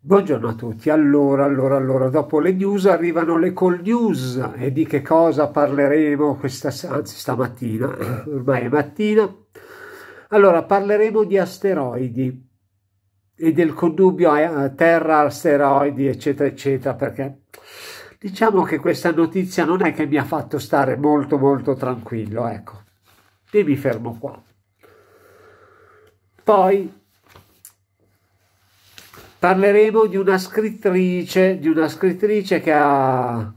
Buongiorno a tutti. Allora, allora, allora, dopo le news arrivano le call news e di che cosa parleremo questa, anzi stamattina, eh, ormai è mattina. Allora, parleremo di asteroidi e del connubio terra, asteroidi, eccetera, eccetera, perché diciamo che questa notizia non è che mi ha fatto stare molto, molto tranquillo, ecco. E mi fermo qua. Poi Parleremo di una scrittrice, di una scrittrice che ha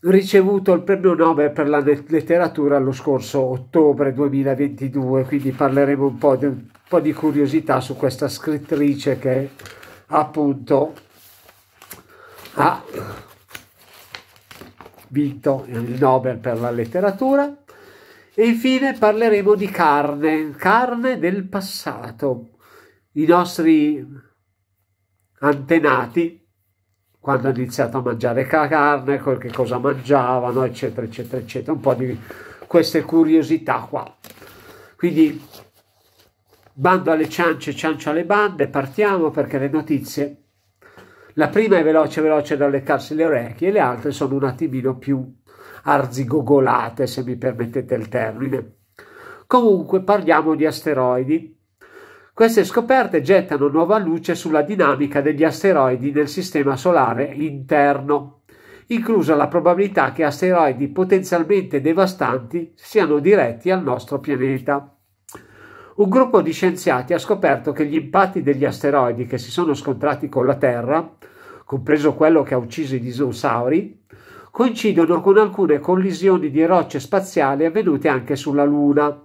ricevuto il premio Nobel per la letteratura lo scorso ottobre 2022, quindi parleremo un po' di, un po di curiosità su questa scrittrice che appunto ha vinto il Nobel per la letteratura. E infine parleremo di carne, carne del passato i nostri antenati quando hanno iniziato a mangiare carne, qualche cosa mangiavano, eccetera, eccetera, eccetera, un po' di queste curiosità qua. Quindi bando alle ciance, ciancio alle bande, partiamo perché le notizie, la prima è veloce, veloce da leccarsi le orecchie, le altre sono un attimino più arzigogolate, se mi permettete il termine. Comunque parliamo di asteroidi queste scoperte gettano nuova luce sulla dinamica degli asteroidi nel sistema solare interno, inclusa la probabilità che asteroidi potenzialmente devastanti siano diretti al nostro pianeta. Un gruppo di scienziati ha scoperto che gli impatti degli asteroidi che si sono scontrati con la Terra, compreso quello che ha ucciso i dinosauri, coincidono con alcune collisioni di rocce spaziali avvenute anche sulla Luna.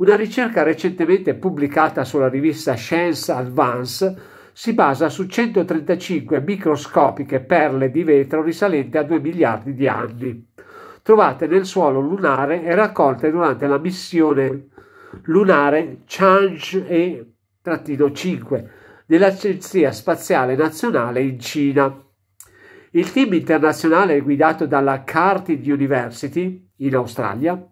Una ricerca recentemente pubblicata sulla rivista Science Advance si basa su 135 microscopiche perle di vetro risalenti a 2 miliardi di anni, trovate nel suolo lunare e raccolte durante la missione lunare Chang'e-5 dell'Agenzia Spaziale Nazionale in Cina. Il team internazionale guidato dalla Curtin University in Australia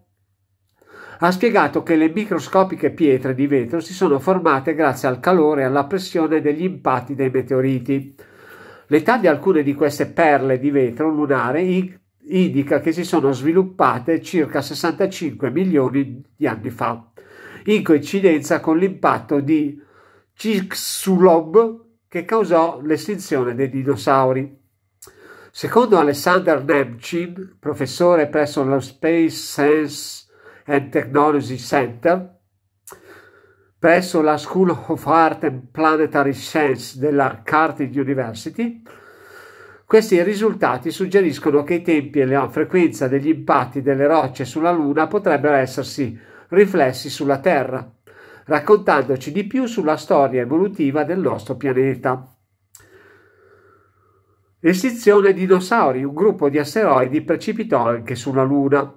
ha spiegato che le microscopiche pietre di vetro si sono formate grazie al calore e alla pressione degli impatti dei meteoriti. L'età di alcune di queste perle di vetro lunare indica che si sono sviluppate circa 65 milioni di anni fa, in coincidenza con l'impatto di Chicxulub che causò l'estinzione dei dinosauri. Secondo Alessander Nemchin, professore presso lo Space Science and Technology Center presso la School of Art and Planetary Science della Carthage University. Questi risultati suggeriscono che i tempi e la frequenza degli impatti delle rocce sulla Luna potrebbero essersi riflessi sulla Terra, raccontandoci di più sulla storia evolutiva del nostro pianeta. Estinzione dinosauri, un gruppo di asteroidi precipitò anche sulla Luna.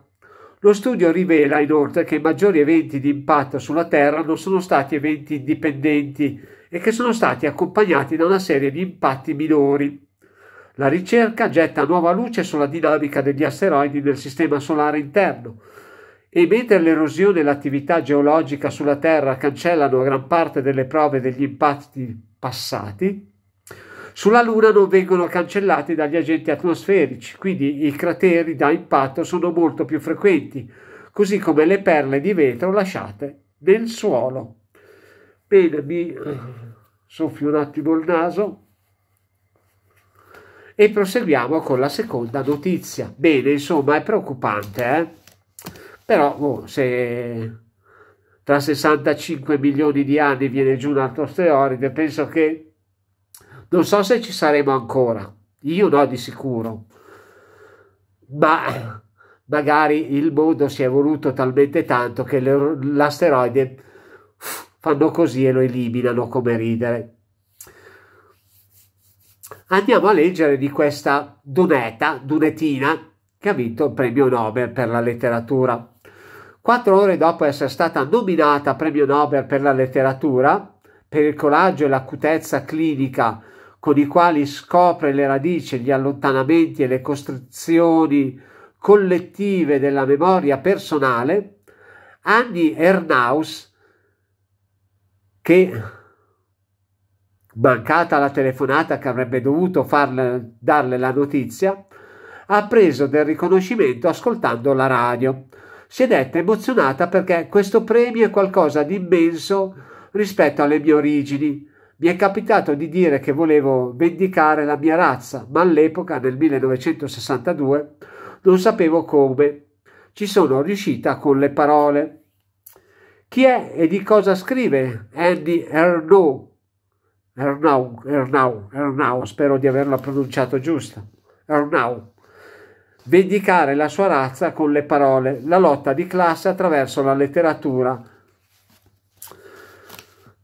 Lo studio rivela inoltre che i maggiori eventi di impatto sulla Terra non sono stati eventi indipendenti e che sono stati accompagnati da una serie di impatti minori. La ricerca getta nuova luce sulla dinamica degli asteroidi nel sistema solare interno e mentre l'erosione e l'attività geologica sulla Terra cancellano gran parte delle prove degli impatti passati, sulla Luna non vengono cancellati dagli agenti atmosferici, quindi i crateri da impatto sono molto più frequenti, così come le perle di vetro lasciate nel suolo. Bene, mi eh, soffio un attimo il naso e proseguiamo con la seconda notizia. Bene, insomma, è preoccupante, eh? però oh, se tra 65 milioni di anni viene giù un altro asteroide, penso che non so se ci saremo ancora, io no di sicuro, ma magari il mondo si è evoluto talmente tanto che l'asteroide fanno così e lo eliminano come ridere. Andiamo a leggere di questa Dunetta, dunetina, che ha vinto il premio Nobel per la letteratura. Quattro ore dopo essere stata nominata premio Nobel per la letteratura, per il coraggio e l'acutezza clinica con i quali scopre le radici, gli allontanamenti e le costrizioni collettive della memoria personale, Anni Ernaus, che mancata la telefonata che avrebbe dovuto farle, darle la notizia, ha preso del riconoscimento ascoltando la radio. Si è detta emozionata perché questo premio è qualcosa di immenso rispetto alle mie origini, mi è capitato di dire che volevo vendicare la mia razza, ma all'epoca, nel 1962, non sapevo come. Ci sono riuscita con le parole. Chi è e di cosa scrive Andy Ernaux? Ernau, Ernau, Ernau, spero di averla pronunciato giusta. Ernau. Vendicare la sua razza con le parole, la lotta di classe attraverso la letteratura,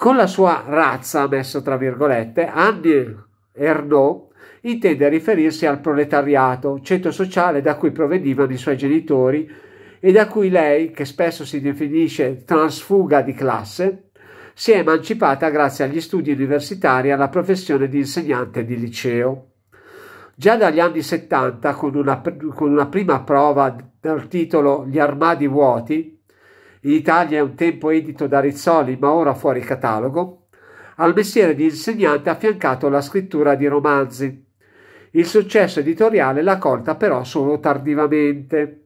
con la sua razza, messo tra virgolette, Annie Ernaux intende riferirsi al proletariato, ceto sociale da cui provenivano i suoi genitori e da cui lei, che spesso si definisce transfuga di classe, si è emancipata grazie agli studi universitari e alla professione di insegnante di liceo. Già dagli anni 70, con una, con una prima prova dal titolo Gli armadi vuoti, in Italia un tempo edito da Rizzoli ma ora fuori catalogo, al mestiere di insegnante ha affiancato la scrittura di romanzi. Il successo editoriale l'ha colta però solo tardivamente.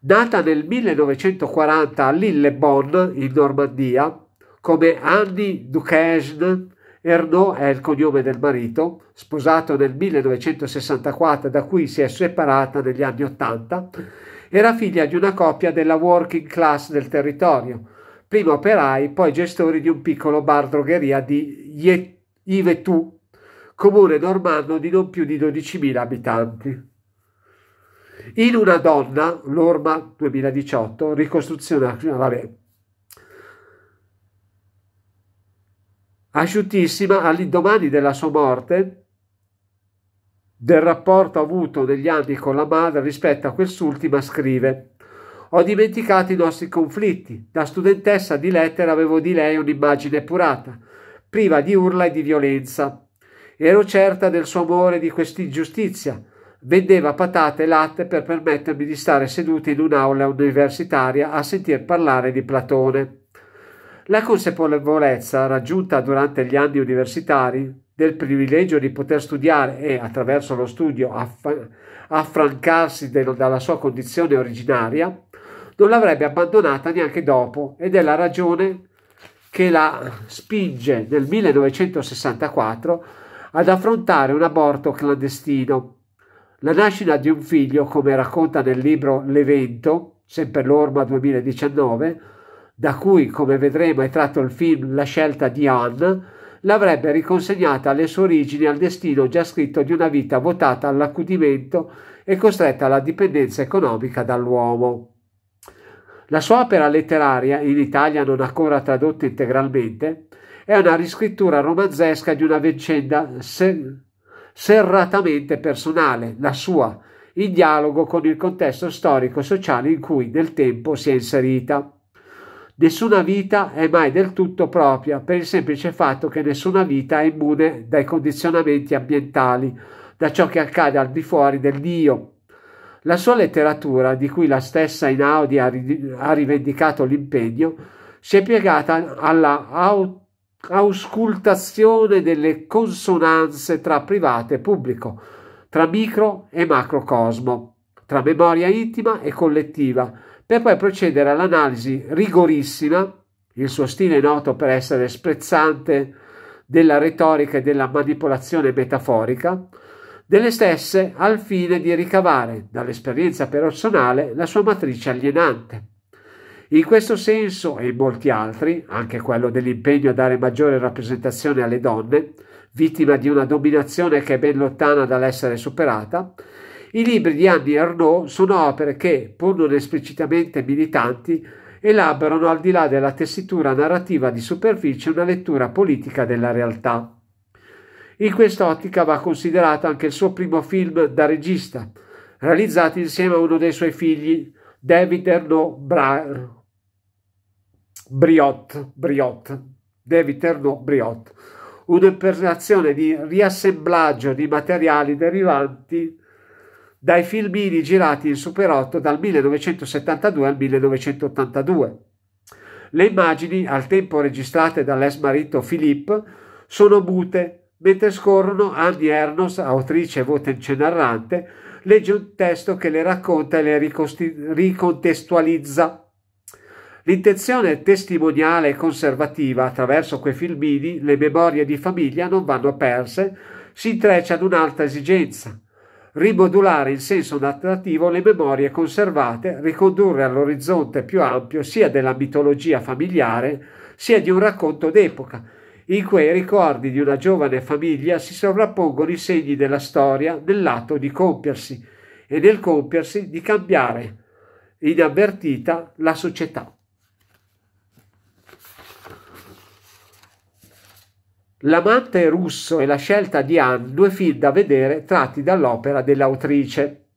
Nata nel 1940 a Lillebonne, in Normandia, come Annie Duquesne, Ernaud è il cognome del marito, sposato nel 1964 da cui si è separata negli anni Ottanta, era figlia di una coppia della working class del territorio, prima operai, poi gestori di un piccolo bar drogheria di Ivetù, comune normanno di non più di 12.000 abitanti. In una donna, l'Orma 2018, ricostruzione, vabbè, asciuttissima all'indomani della sua morte, del rapporto avuto negli anni con la madre rispetto a quest'ultima scrive ho dimenticato i nostri conflitti. Da studentessa di lettere avevo di lei un'immagine purata, priva di urla e di violenza. Ero certa del suo amore di quest'ingiustizia. Vendeva patate e latte per permettermi di stare seduta in un'aula universitaria a sentir parlare di Platone. La consapevolezza raggiunta durante gli anni universitari del privilegio di poter studiare e attraverso lo studio aff affrancarsi dalla sua condizione originaria, non l'avrebbe abbandonata neanche dopo ed è la ragione che la spinge nel 1964 ad affrontare un aborto clandestino. La nascita di un figlio, come racconta nel libro L'evento, sempre l'Orma 2019, da cui, come vedremo, è tratto il film La scelta di Anne, l'avrebbe riconsegnata alle sue origini al destino già scritto di una vita votata all'accudimento e costretta alla dipendenza economica dall'uomo. La sua opera letteraria, in Italia non ancora tradotta integralmente, è una riscrittura romanzesca di una vicenda ser- serratamente personale, la sua, in dialogo con il contesto storico-sociale in cui nel tempo si è inserita. Nessuna vita è mai del tutto propria per il semplice fatto che nessuna vita è immune dai condizionamenti ambientali, da ciò che accade al di fuori del Dio. La sua letteratura, di cui la stessa Inaudi ha, ri- ha rivendicato l'impegno, si è piegata alla aut- auscultazione delle consonanze tra privato e pubblico, tra micro e macrocosmo, tra memoria intima e collettiva, per poi procedere all'analisi rigorissima, il suo stile è noto per essere sprezzante della retorica e della manipolazione metaforica, delle stesse al fine di ricavare dall'esperienza personale la sua matrice alienante. In questo senso e in molti altri, anche quello dell'impegno a dare maggiore rappresentazione alle donne, vittima di una dominazione che è ben lontana dall'essere superata, i libri di Annie Arnaud sono opere che, pur non esplicitamente militanti, elaborano al di là della tessitura narrativa di superficie una lettura politica della realtà. In quest'ottica va considerato anche il suo primo film da regista, realizzato insieme a uno dei suoi figli, David Ernaux Bra- Briot, Briot, David Ernaux Briot, un'operazione di riassemblaggio di materiali derivanti dai filmini girati in Super 8 dal 1972 al 1982. Le immagini, al tempo registrate dall'ex marito Philippe, sono mute, mentre scorrono Annie Ernos, autrice e voce narrante, legge un testo che le racconta e le ricontestualizza. L'intenzione testimoniale e conservativa attraverso quei filmini, le memorie di famiglia non vanno perse, si intreccia ad un'altra esigenza, rimodulare il senso narrativo le memorie conservate, ricondurre all'orizzonte più ampio sia della mitologia familiare sia di un racconto d'epoca, in cui ai ricordi di una giovane famiglia si sovrappongono i segni della storia nell'atto di compiersi e nel compiersi di cambiare inavvertita la società. L'amante russo e la scelta di Anne, due film da vedere tratti dall'opera dell'autrice.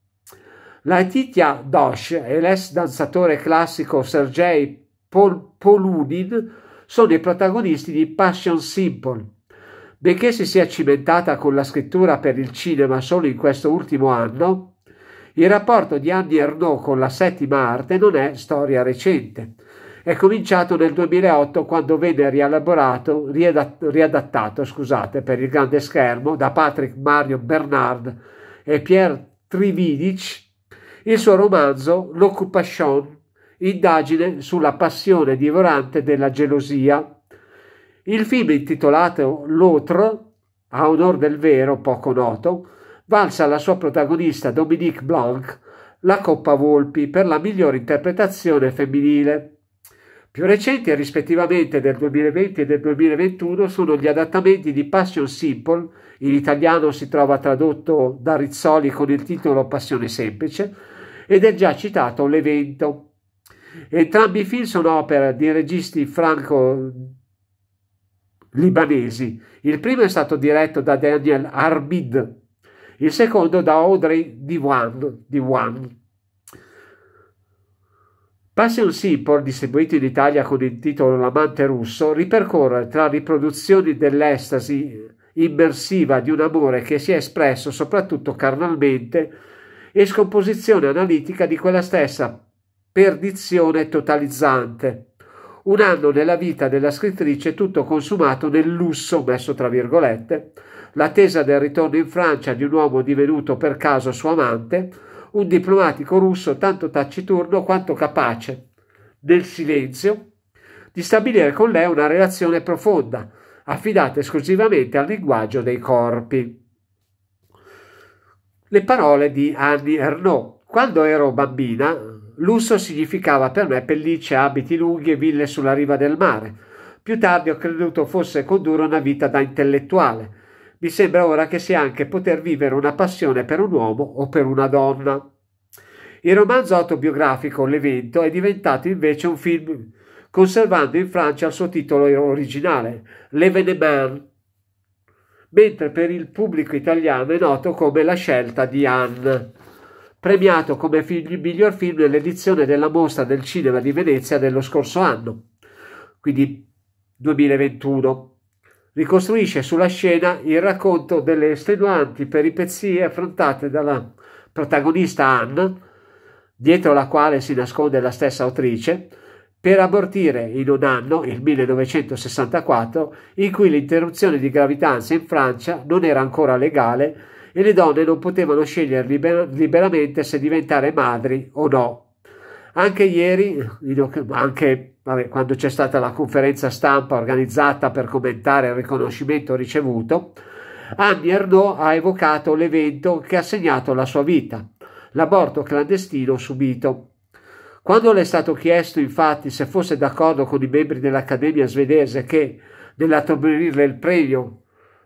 Laetitia Dosh e l'ex danzatore classico Sergei Pol- Polunin sono i protagonisti di Passion Simple. Benché si sia cimentata con la scrittura per il cinema solo in questo ultimo anno, il rapporto di Annie Arnaud con la settima arte non è storia recente. È cominciato nel 2008 quando venne rielaborato, riadattato scusate, per il grande schermo da Patrick Mario Bernard e Pierre Trividic il suo romanzo L'Occupation, indagine sulla passione divorante della gelosia. Il film intitolato L'Autre, a onor del vero poco noto, valsa alla sua protagonista Dominique Blanc la Coppa Volpi per la migliore interpretazione femminile. Più recenti rispettivamente del 2020 e del 2021 sono gli adattamenti di Passion Simple, in italiano si trova tradotto da Rizzoli con il titolo Passione Semplice, ed è già citato L'Evento. Entrambi i film sono opera di registi franco-libanesi. Il primo è stato diretto da Daniel Arbid, il secondo da Audrey Diwan. Diwan. Passion Simple, distribuito in Italia con il titolo L'amante russo, ripercorre tra riproduzioni dell'estasi immersiva di un amore che si è espresso soprattutto carnalmente e scomposizione analitica di quella stessa perdizione totalizzante. Un anno nella vita della scrittrice tutto consumato nel lusso, messo tra virgolette, l'attesa del ritorno in Francia di un uomo divenuto per caso suo amante, un diplomatico russo tanto taciturno quanto capace, nel silenzio, di stabilire con lei una relazione profonda, affidata esclusivamente al linguaggio dei corpi. Le parole di Annie Ernaux. Quando ero bambina, lusso significava per me pellicce, abiti lunghi e ville sulla riva del mare. Più tardi ho creduto fosse condurre una vita da intellettuale mi sembra ora che sia anche poter vivere una passione per un uomo o per una donna. Il romanzo autobiografico L'evento è diventato invece un film, conservando in Francia il suo titolo originale, L'Evenement, mentre per il pubblico italiano è noto come La scelta di Anne, premiato come film, miglior film nell'edizione della mostra del cinema di Venezia dello scorso anno, quindi 2021 ricostruisce sulla scena il racconto delle estenuanti peripezie affrontate dalla protagonista Anne, dietro la quale si nasconde la stessa autrice, per abortire in un anno, il 1964, in cui l'interruzione di gravidanza in Francia non era ancora legale e le donne non potevano scegliere liber- liberamente se diventare madri o no. Anche ieri, anche vabbè, quando c'è stata la conferenza stampa organizzata per commentare il riconoscimento ricevuto, Annie Arnaud ha evocato l'evento che ha segnato la sua vita, l'aborto clandestino subito. Quando le è stato chiesto infatti se fosse d'accordo con i membri dell'Accademia svedese che, nell'attribuirle il premio,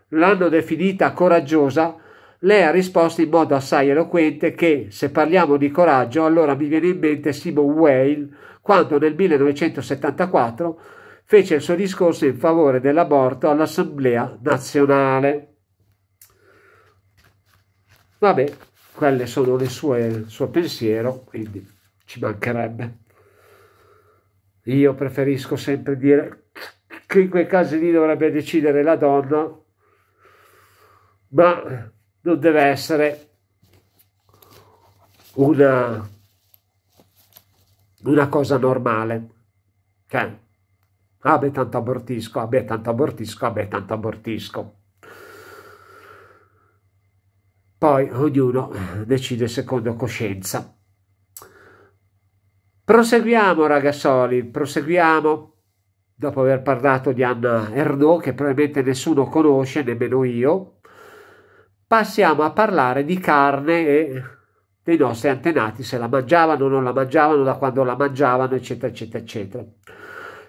l'hanno definita coraggiosa, lei ha risposto in modo assai eloquente che, se parliamo di coraggio, allora mi viene in mente Simon Weil quando nel 1974 fece il suo discorso in favore dell'aborto all'Assemblea nazionale. Vabbè, quelle sono le sue, suo pensiero, quindi ci mancherebbe. Io preferisco sempre dire che in quei casi lì dovrebbe decidere la donna, ma non deve essere una, una cosa normale. Cioè, ah beh tanto abortisco, ah beh tanto abortisco, ah beh tanto abortisco. Poi ognuno decide secondo coscienza. Proseguiamo ragazzoli, proseguiamo dopo aver parlato di Anna Ernaux che probabilmente nessuno conosce, nemmeno io, passiamo a parlare di carne e dei nostri antenati, se la mangiavano, o non la mangiavano, da quando la mangiavano, eccetera, eccetera, eccetera.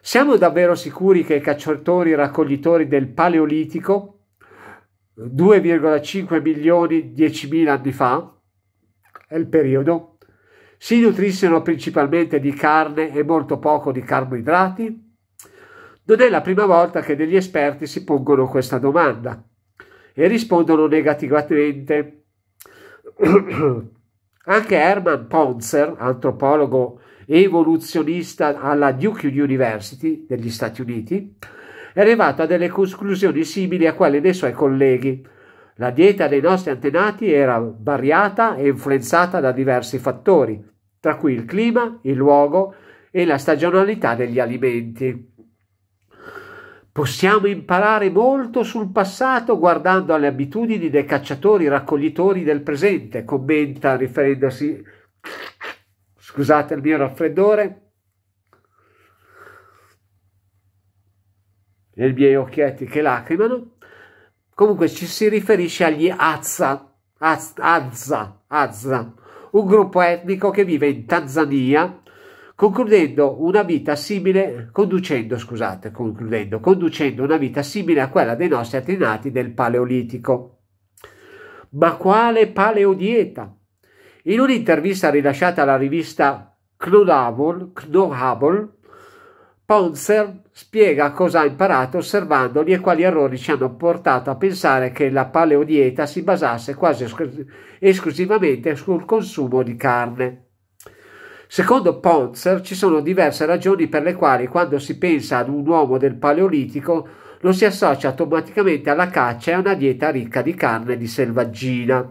Siamo davvero sicuri che i cacciatori raccoglitori del Paleolitico, 2,5 milioni 10.000 anni fa, è il periodo, si nutrissero principalmente di carne e molto poco di carboidrati? Non è la prima volta che degli esperti si pongono questa domanda e rispondono negativamente. Anche Herman Ponzer, antropologo evoluzionista alla Duke University degli Stati Uniti, è arrivato a delle conclusioni simili a quelle dei suoi colleghi. La dieta dei nostri antenati era variata e influenzata da diversi fattori, tra cui il clima, il luogo e la stagionalità degli alimenti. Possiamo imparare molto sul passato guardando alle abitudini dei cacciatori raccoglitori del presente, commenta riferendosi, scusate il mio raffreddore, e i miei occhietti che lacrimano, comunque ci si riferisce agli Azza, Azza, Azza, un gruppo etnico che vive in Tanzania concludendo una vita simile, conducendo, scusate, concludendo, conducendo una vita simile a quella dei nostri antenati del Paleolitico. Ma quale paleodieta? In un'intervista rilasciata alla rivista Knohabol, Ponzer spiega cosa ha imparato osservandoli e quali errori ci hanno portato a pensare che la paleodieta si basasse quasi esclusivamente sul consumo di carne. Secondo Ponzer ci sono diverse ragioni per le quali quando si pensa ad un uomo del Paleolitico lo si associa automaticamente alla caccia e a una dieta ricca di carne di selvaggina.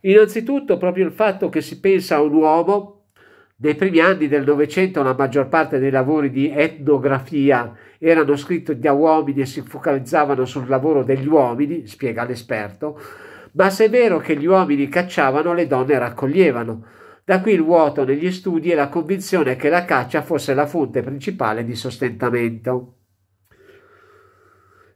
Innanzitutto proprio il fatto che si pensa a un uomo nei primi anni del Novecento la maggior parte dei lavori di etnografia erano scritti da uomini e si focalizzavano sul lavoro degli uomini, spiega l'esperto, ma se è vero che gli uomini cacciavano, le donne raccoglievano. Da qui il vuoto negli studi e la convinzione che la caccia fosse la fonte principale di sostentamento.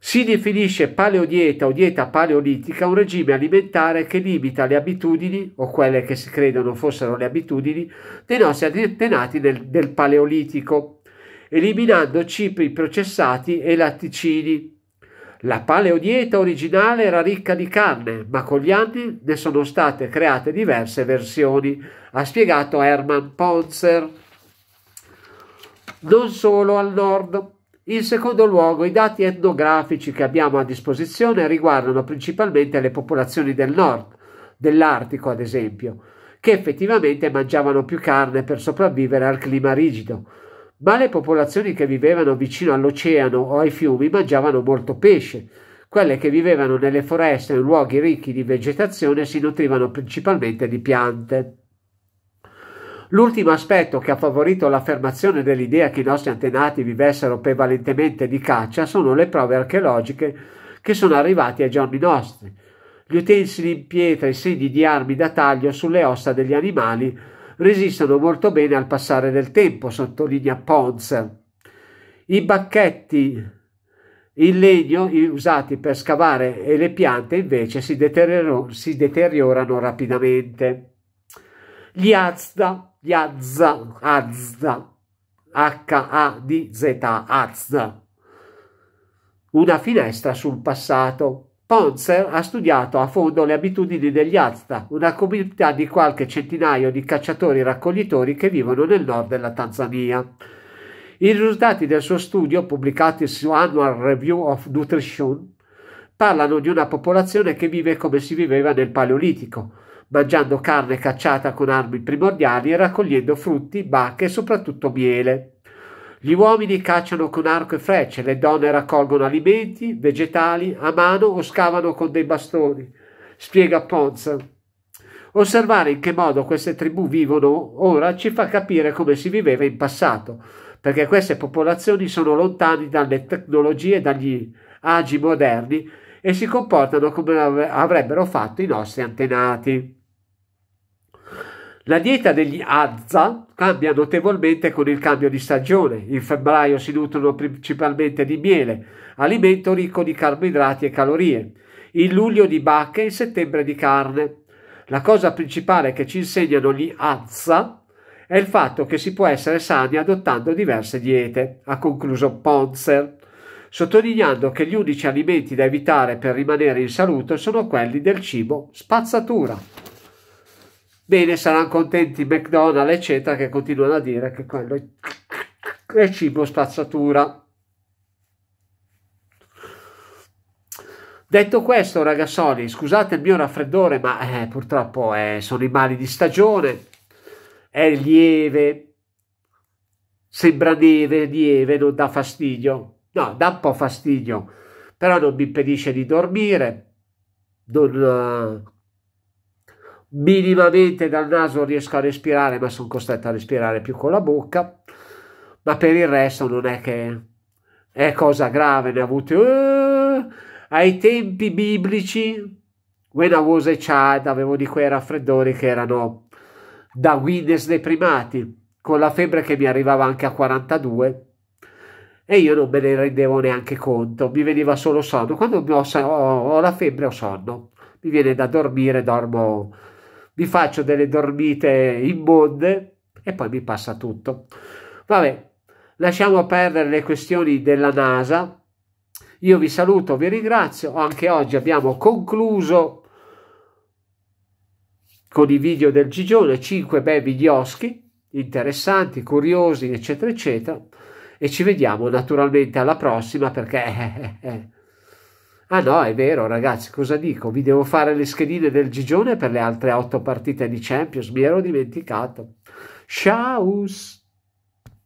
Si definisce paleodieta o dieta paleolitica un regime alimentare che limita le abitudini, o quelle che si credono fossero le abitudini, dei nostri antenati del, del Paleolitico, eliminando cibi processati e latticini, la paleodieta originale era ricca di carne, ma con gli anni ne sono state create diverse versioni, ha spiegato Herman Ponzer. Non solo al nord. In secondo luogo, i dati etnografici che abbiamo a disposizione riguardano principalmente le popolazioni del nord, dell'Artico ad esempio, che effettivamente mangiavano più carne per sopravvivere al clima rigido ma le popolazioni che vivevano vicino all'oceano o ai fiumi mangiavano molto pesce. Quelle che vivevano nelle foreste o in luoghi ricchi di vegetazione si nutrivano principalmente di piante. L'ultimo aspetto che ha favorito l'affermazione dell'idea che i nostri antenati vivessero prevalentemente di caccia sono le prove archeologiche che sono arrivate ai giorni nostri. Gli utensili in pietra, e segni di armi da taglio sulle ossa degli animali resistono molto bene al passare del tempo, sottolinea Pons. I bacchetti in legno usati per scavare e le piante invece si, deteriorano, si deteriorano rapidamente. Gli azda, gli azza, azda, H-A-D-Z, azda, una finestra sul passato. Ponzer ha studiato a fondo le abitudini degli Azta, una comunità di qualche centinaio di cacciatori-raccoglitori che vivono nel nord della Tanzania. I risultati del suo studio, pubblicati su Annual Review of Nutrition, parlano di una popolazione che vive come si viveva nel Paleolitico, mangiando carne cacciata con armi primordiali e raccogliendo frutti, bacche e soprattutto miele. Gli uomini cacciano con arco e frecce, le donne raccolgono alimenti, vegetali, a mano o scavano con dei bastoni. Spiega Ponza. Osservare in che modo queste tribù vivono ora ci fa capire come si viveva in passato, perché queste popolazioni sono lontane dalle tecnologie e dagli agi moderni e si comportano come avrebbero fatto i nostri antenati. La dieta degli Azza cambia notevolmente con il cambio di stagione. In febbraio si nutrono principalmente di miele, alimento ricco di carboidrati e calorie. In luglio di bacche e in settembre di carne. La cosa principale che ci insegnano gli Azza è il fatto che si può essere sani adottando diverse diete, ha concluso Ponzer, sottolineando che gli unici alimenti da evitare per rimanere in salute sono quelli del cibo spazzatura. Bene, saranno contenti McDonald's, eccetera, che continuano a dire che quello è cibo spazzatura. Detto questo, ragazzoni, scusate il mio raffreddore, ma eh, purtroppo eh, sono i mali di stagione. È lieve, sembra neve, lieve, non dà fastidio. No, dà un po' fastidio, però non mi impedisce di dormire. Non, eh, minimamente dal naso riesco a respirare, ma sono costretto a respirare più con la bocca, ma per il resto non è che è cosa grave, ne ho avuto uh, eh, ai tempi biblici, when I was a child, avevo di quei raffreddori che erano da Guinness dei primati, con la febbre che mi arrivava anche a 42 e io non me ne rendevo neanche conto, mi veniva solo sonno, quando ho, ho, ho la febbre ho sonno, mi viene da dormire, dormo vi faccio delle dormite immonde e poi mi passa tutto. Vabbè, lasciamo perdere le questioni della NASA. Io vi saluto, vi ringrazio. Anche oggi abbiamo concluso con i video del Gigione, 5 bei videoschi interessanti, curiosi, eccetera, eccetera. E ci vediamo naturalmente alla prossima perché... Eh, eh, eh, Ah no, è vero ragazzi, cosa dico? Vi devo fare le schedine del Gigione per le altre otto partite di Champions, mi ero dimenticato. Ciao!